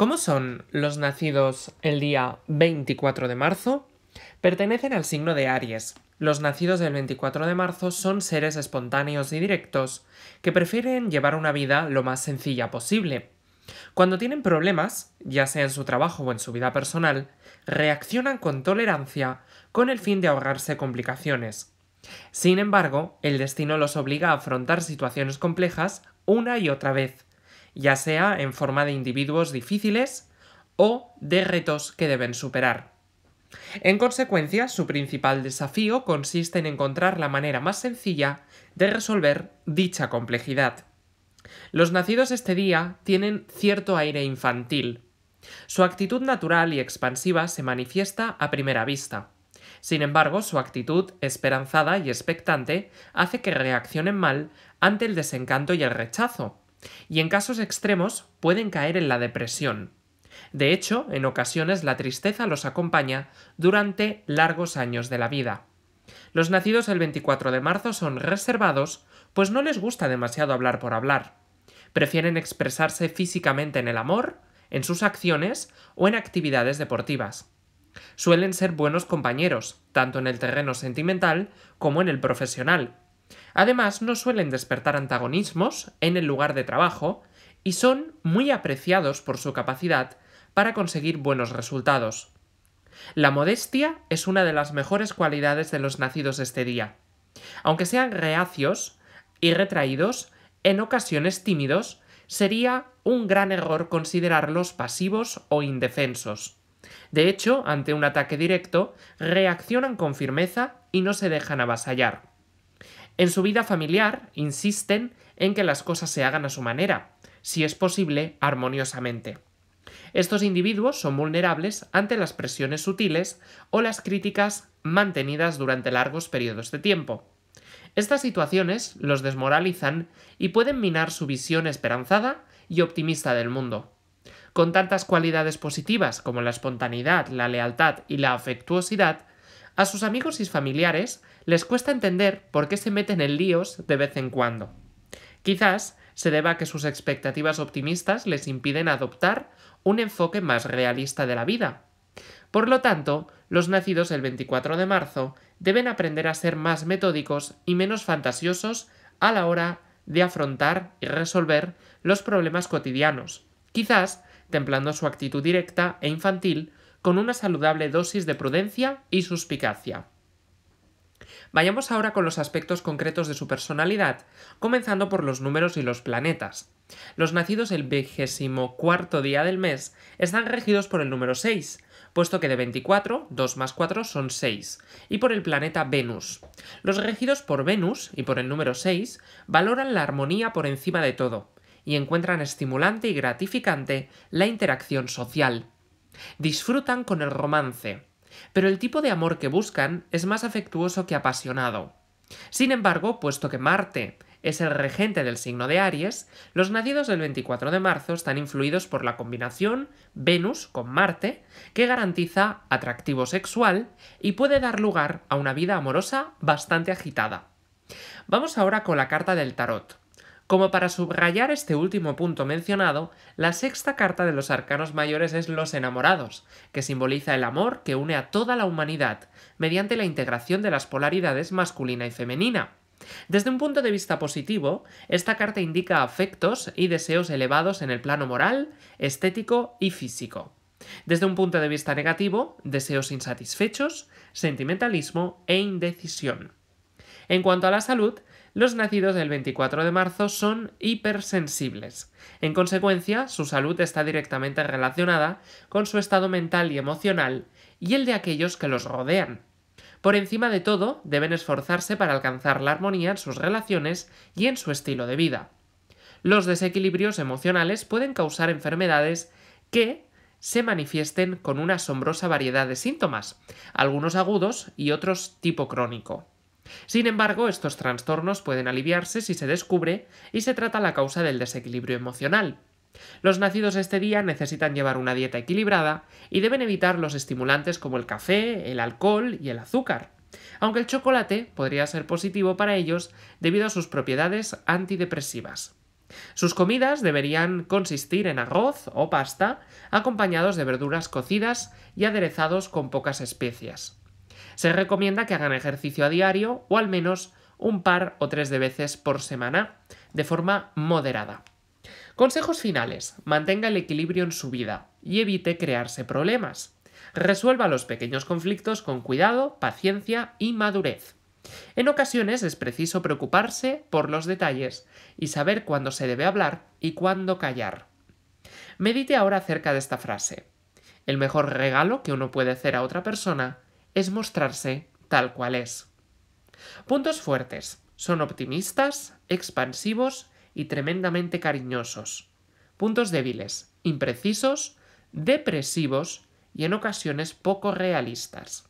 ¿Cómo son los nacidos el día 24 de marzo? Pertenecen al signo de Aries. Los nacidos del 24 de marzo son seres espontáneos y directos que prefieren llevar una vida lo más sencilla posible. Cuando tienen problemas, ya sea en su trabajo o en su vida personal, reaccionan con tolerancia con el fin de ahorrarse complicaciones. Sin embargo, el destino los obliga a afrontar situaciones complejas una y otra vez, ya sea en forma de individuos difíciles o de retos que deben superar. En consecuencia, su principal desafío consiste en encontrar la manera más sencilla de resolver dicha complejidad. Los nacidos este día tienen cierto aire infantil. Su actitud natural y expansiva se manifiesta a primera vista. Sin embargo, su actitud esperanzada y expectante hace que reaccionen mal ante el desencanto y el rechazo, y en casos extremos pueden caer en la depresión. De hecho, en ocasiones la tristeza los acompaña durante largos años de la vida. Los nacidos el 24 de marzo son reservados, pues no les gusta demasiado hablar por hablar. Prefieren expresarse físicamente en el amor, en sus acciones o en actividades deportivas. Suelen ser buenos compañeros, tanto en el terreno sentimental como en el profesional, Además, no suelen despertar antagonismos en el lugar de trabajo y son muy apreciados por su capacidad para conseguir buenos resultados. La modestia es una de las mejores cualidades de los nacidos este día. Aunque sean reacios y retraídos, en ocasiones tímidos, sería un gran error considerarlos pasivos o indefensos. De hecho, ante un ataque directo, reaccionan con firmeza y no se dejan avasallar. En su vida familiar insisten en que las cosas se hagan a su manera, si es posible, armoniosamente. Estos individuos son vulnerables ante las presiones sutiles o las críticas mantenidas durante largos periodos de tiempo. Estas situaciones los desmoralizan y pueden minar su visión esperanzada y optimista del mundo. Con tantas cualidades positivas como la espontaneidad, la lealtad y la afectuosidad, a sus amigos y familiares les cuesta entender por qué se meten en líos de vez en cuando. Quizás se deba a que sus expectativas optimistas les impiden adoptar un enfoque más realista de la vida. Por lo tanto, los nacidos el 24 de marzo deben aprender a ser más metódicos y menos fantasiosos a la hora de afrontar y resolver los problemas cotidianos, quizás templando su actitud directa e infantil con una saludable dosis de prudencia y suspicacia. Vayamos ahora con los aspectos concretos de su personalidad, comenzando por los números y los planetas. Los nacidos el 24 cuarto día del mes están regidos por el número 6, puesto que de 24, 2 más 4 son 6, y por el planeta Venus. Los regidos por Venus y por el número 6 valoran la armonía por encima de todo, y encuentran estimulante y gratificante la interacción social. Disfrutan con el romance, pero el tipo de amor que buscan es más afectuoso que apasionado. Sin embargo, puesto que Marte es el regente del signo de Aries, los nacidos del 24 de marzo están influidos por la combinación Venus con Marte, que garantiza atractivo sexual y puede dar lugar a una vida amorosa bastante agitada. Vamos ahora con la carta del tarot. Como para subrayar este último punto mencionado, la sexta carta de los arcanos mayores es los enamorados, que simboliza el amor que une a toda la humanidad, mediante la integración de las polaridades masculina y femenina. Desde un punto de vista positivo, esta carta indica afectos y deseos elevados en el plano moral, estético y físico. Desde un punto de vista negativo, deseos insatisfechos, sentimentalismo e indecisión. En cuanto a la salud, los nacidos del 24 de marzo son hipersensibles. En consecuencia, su salud está directamente relacionada con su estado mental y emocional y el de aquellos que los rodean. Por encima de todo, deben esforzarse para alcanzar la armonía en sus relaciones y en su estilo de vida. Los desequilibrios emocionales pueden causar enfermedades que se manifiesten con una asombrosa variedad de síntomas, algunos agudos y otros tipo crónico. Sin embargo, estos trastornos pueden aliviarse si se descubre y se trata la causa del desequilibrio emocional. Los nacidos este día necesitan llevar una dieta equilibrada y deben evitar los estimulantes como el café, el alcohol y el azúcar, aunque el chocolate podría ser positivo para ellos debido a sus propiedades antidepresivas. Sus comidas deberían consistir en arroz o pasta, acompañados de verduras cocidas y aderezados con pocas especias. Se recomienda que hagan ejercicio a diario o al menos un par o tres de veces por semana, de forma moderada. Consejos finales. Mantenga el equilibrio en su vida y evite crearse problemas. Resuelva los pequeños conflictos con cuidado, paciencia y madurez. En ocasiones es preciso preocuparse por los detalles y saber cuándo se debe hablar y cuándo callar. Medite ahora acerca de esta frase. El mejor regalo que uno puede hacer a otra persona es mostrarse tal cual es. Puntos fuertes. Son optimistas, expansivos y tremendamente cariñosos. Puntos débiles. Imprecisos, depresivos y en ocasiones poco realistas.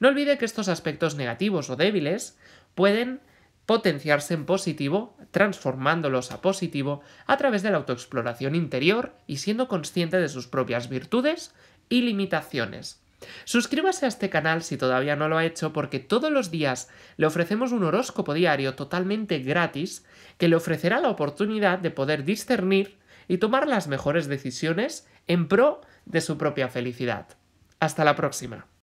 No olvide que estos aspectos negativos o débiles pueden potenciarse en positivo, transformándolos a positivo a través de la autoexploración interior y siendo consciente de sus propias virtudes y limitaciones. Suscríbase a este canal si todavía no lo ha hecho porque todos los días le ofrecemos un horóscopo diario totalmente gratis que le ofrecerá la oportunidad de poder discernir y tomar las mejores decisiones en pro de su propia felicidad. Hasta la próxima.